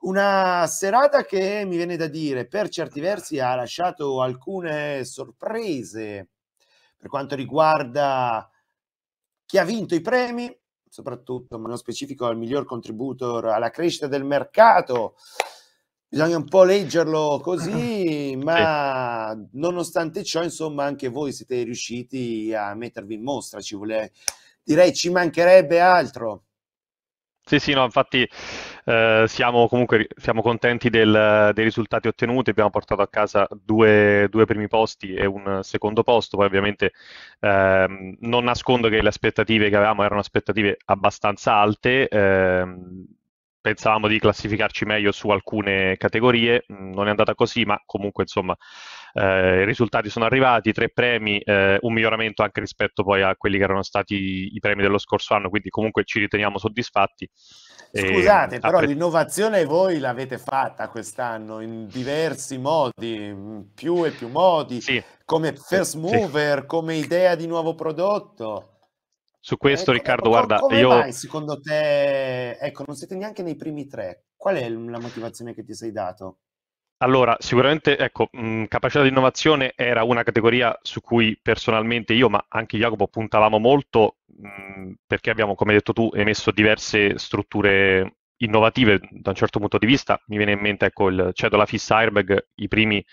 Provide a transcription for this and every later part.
Una serata che mi viene da dire, per certi versi, ha lasciato alcune sorprese per quanto riguarda chi ha vinto i premi, soprattutto, ma non specifico al miglior contributor alla crescita del mercato. Bisogna un po' leggerlo così, ma nonostante ciò, insomma, anche voi siete riusciti a mettervi in mostra. Ci vuole direi ci mancherebbe altro. Sì, sì, no, infatti eh, siamo comunque siamo contenti del, dei risultati ottenuti, abbiamo portato a casa due, due primi posti e un secondo posto, poi ovviamente eh, non nascondo che le aspettative che avevamo erano aspettative abbastanza alte. Eh, pensavamo di classificarci meglio su alcune categorie, non è andata così, ma comunque insomma eh, i risultati sono arrivati, tre premi, eh, un miglioramento anche rispetto poi a quelli che erano stati i premi dello scorso anno, quindi comunque ci riteniamo soddisfatti. Scusate, mm, però pre... l'innovazione voi l'avete fatta quest'anno in diversi modi, più e più modi, sì. come first mover, sì. come idea di nuovo prodotto. Su questo, ecco, Riccardo, come, guarda, come io. Mai, secondo te, ecco, non siete neanche nei primi tre. Qual è la motivazione che ti sei dato? Allora, sicuramente, ecco, mh, capacità di innovazione era una categoria su cui personalmente io, ma anche Jacopo, puntavamo molto, mh, perché abbiamo, come hai detto tu, emesso diverse strutture innovative da un certo punto di vista. Mi viene in mente ecco, il cedola fissa airbag, i primi eh,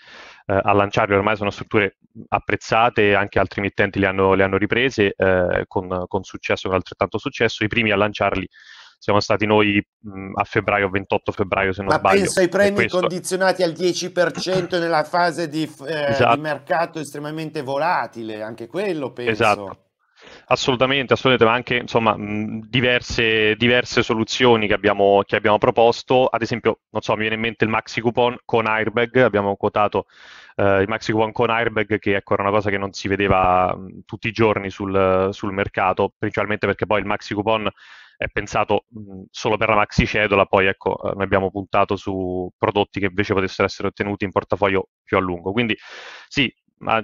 a lanciarli ormai sono strutture apprezzate, anche altri emittenti le hanno, le hanno riprese eh, con, con, successo, con altrettanto successo. I primi a lanciarli siamo stati noi mh, a febbraio, 28 febbraio se non Ma sbaglio. Ma penso ai premi condizionati al 10% nella fase di, eh, esatto. di, mercato estremamente volatile, anche quello penso. Esatto. Assolutamente, assolutamente, ma anche insomma, diverse, diverse, soluzioni che abbiamo, che abbiamo, proposto. Ad esempio, non so, mi viene in mente il maxi coupon con airbag, abbiamo quotato eh, il maxi coupon con airbag, che ecco, era una cosa che non si vedeva mh, tutti i giorni sul, sul mercato, principalmente perché poi il maxi coupon è pensato mh, solo per la maxi cedola, poi ecco, eh, noi abbiamo puntato su prodotti che invece potessero essere ottenuti in portafoglio più a lungo. Quindi sì,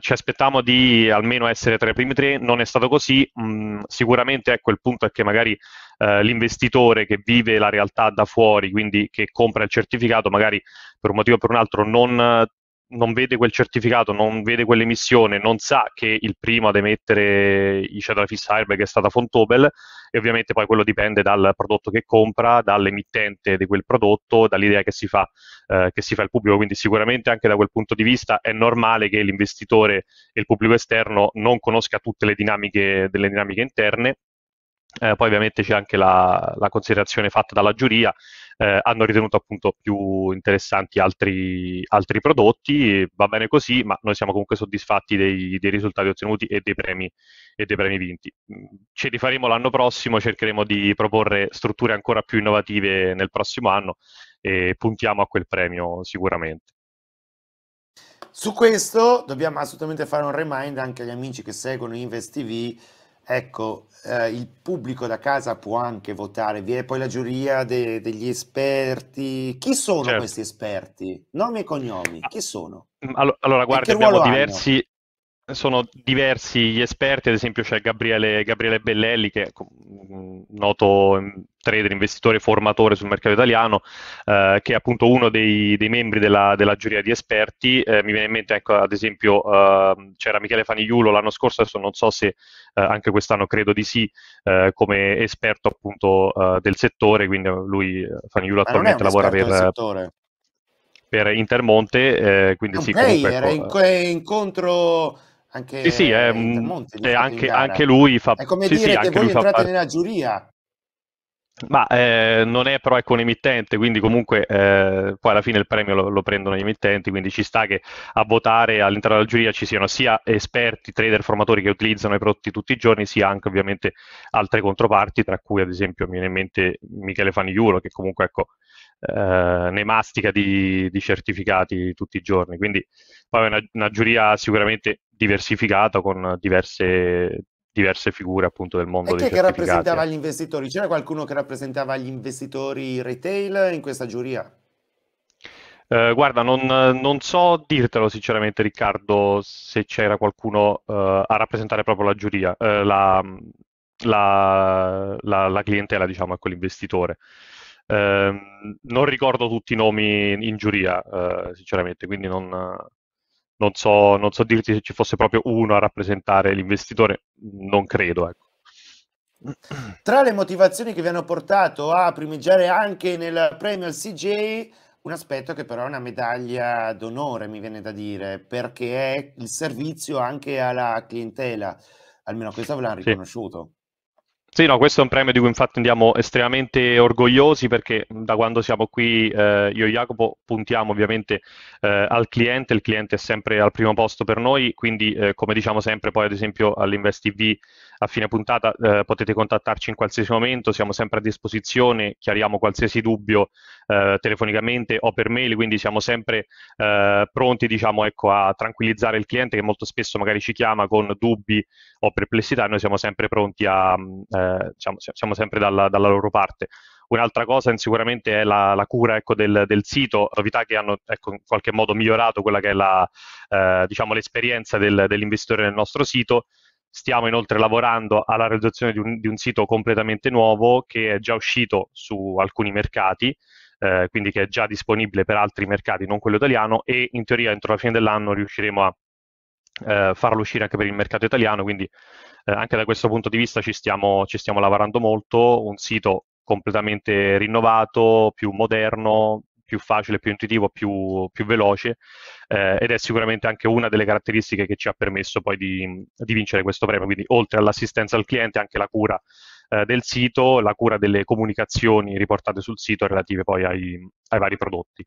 ci aspettavamo di almeno essere tra i primi tre, non è stato così, mh, sicuramente ecco il punto è che magari eh, l'investitore che vive la realtà da fuori, quindi che compra il certificato, magari per un motivo o per un altro non non vede quel certificato, non vede quell'emissione, non sa che il primo ad emettere i Shadowfis Airbag è stata Fontobel e ovviamente poi quello dipende dal prodotto che compra, dall'emittente di quel prodotto, dall'idea che si, fa, eh, che si fa il pubblico, quindi sicuramente anche da quel punto di vista è normale che l'investitore e il pubblico esterno non conosca tutte le dinamiche, delle dinamiche interne, eh, poi ovviamente c'è anche la, la considerazione fatta dalla giuria, eh, hanno ritenuto appunto più interessanti altri, altri, prodotti, va bene così, ma noi siamo comunque soddisfatti dei, dei risultati ottenuti e dei, premi, e dei premi vinti. Mm, Ci rifaremo l'anno prossimo, cercheremo di proporre strutture ancora più innovative nel prossimo anno e puntiamo a quel premio sicuramente. Su questo dobbiamo assolutamente fare un remind anche agli amici che seguono InvestTV Ecco, eh, il pubblico da casa può anche votare, vi è poi la giuria de- degli esperti. Chi sono certo. questi esperti? Nomi e cognomi, ah, chi sono? Allora, allora guardi, abbiamo diversi, hanno? sono diversi gli esperti, ad esempio c'è Gabriele, Gabriele Bellelli che è mm, noto trader, investitore formatore sul mercato italiano, eh, che è appunto uno dei, dei membri della, della, giuria di esperti. Eh, mi viene in mente, ecco, ad esempio, eh, c'era Michele Fanigliulo l'anno scorso, adesso non so se eh, anche quest'anno credo di sì, eh, come esperto appunto eh, del settore, quindi lui, Fanigliulo, attualmente lavora per per Intermonte, eh, quindi ah, sì, player, comunque, ecco, è in, incontro anche sì, sì, è, Intermonte, anche, anche, lui fa È come sì, dire sì, che voi entrate fa... nella giuria. Ma eh, non è però ecco, un emittente, quindi comunque eh, poi alla fine il premio lo, lo, prendono gli emittenti, quindi ci sta che a votare all'interno della giuria ci siano sia esperti, trader, formatori che utilizzano i prodotti tutti i giorni, sia anche ovviamente altre controparti, tra cui ad esempio mi viene in mente Michele Fanigliulo, che comunque ecco, eh, ne mastica di, di, certificati tutti i giorni. Quindi poi è una, una giuria sicuramente diversificata con diverse diverse figure appunto del mondo e dei che rappresentava eh. gli investitori? C'era qualcuno che rappresentava gli investitori retail in questa giuria? Eh, guarda, non, non, so dirtelo sinceramente Riccardo se c'era qualcuno eh, a rappresentare proprio la giuria, eh, la, la, la, la, clientela diciamo a ecco, quell'investitore. Ehm, non ricordo tutti i nomi in giuria eh, sinceramente, quindi non, non so, non so dirti se ci fosse proprio uno a rappresentare l'investitore, non credo. Ecco. Tra le motivazioni che vi hanno portato a primeggiare anche nel premio al CJ, un aspetto che però è una medaglia d'onore, mi viene da dire, perché è il servizio anche alla clientela, almeno questo ve l'hanno riconosciuto. Sì. Sì, no, questo è un premio di cui infatti andiamo estremamente orgogliosi perché da quando siamo qui eh, io e Jacopo puntiamo ovviamente eh, al cliente, il cliente è sempre al primo posto per noi, quindi eh, come diciamo sempre poi ad esempio all'InvestiV a fine puntata eh, potete contattarci in qualsiasi momento, siamo sempre a disposizione, chiariamo qualsiasi dubbio eh, telefonicamente o per mail, quindi siamo sempre eh, pronti diciamo, ecco, a tranquillizzare il cliente che molto spesso magari ci chiama con dubbi o perplessità, noi siamo sempre pronti a, mm, eh, diciamo, siamo sempre dalla, dalla loro parte. Un'altra cosa sicuramente è la, la cura ecco, del, del, sito, novità che hanno ecco, in qualche modo migliorato quella che è la, eh, diciamo, l'esperienza del, dell'investitore nel nostro sito. Stiamo inoltre lavorando alla realizzazione di un, di un sito completamente nuovo che è già uscito su alcuni mercati eh, quindi che è già disponibile per altri mercati, non quello italiano, e in teoria entro la fine dell'anno riusciremo a eh, farlo uscire anche per il mercato italiano, quindi eh, anche da questo punto di vista ci stiamo, ci stiamo lavorando molto, un sito completamente rinnovato, più moderno, più facile, più intuitivo, più, più veloce eh, ed è sicuramente anche una delle caratteristiche che ci ha permesso poi di, di, vincere questo premio, quindi oltre all'assistenza al cliente anche la cura eh, del sito, la cura delle comunicazioni riportate sul sito relative poi ai, ai vari prodotti.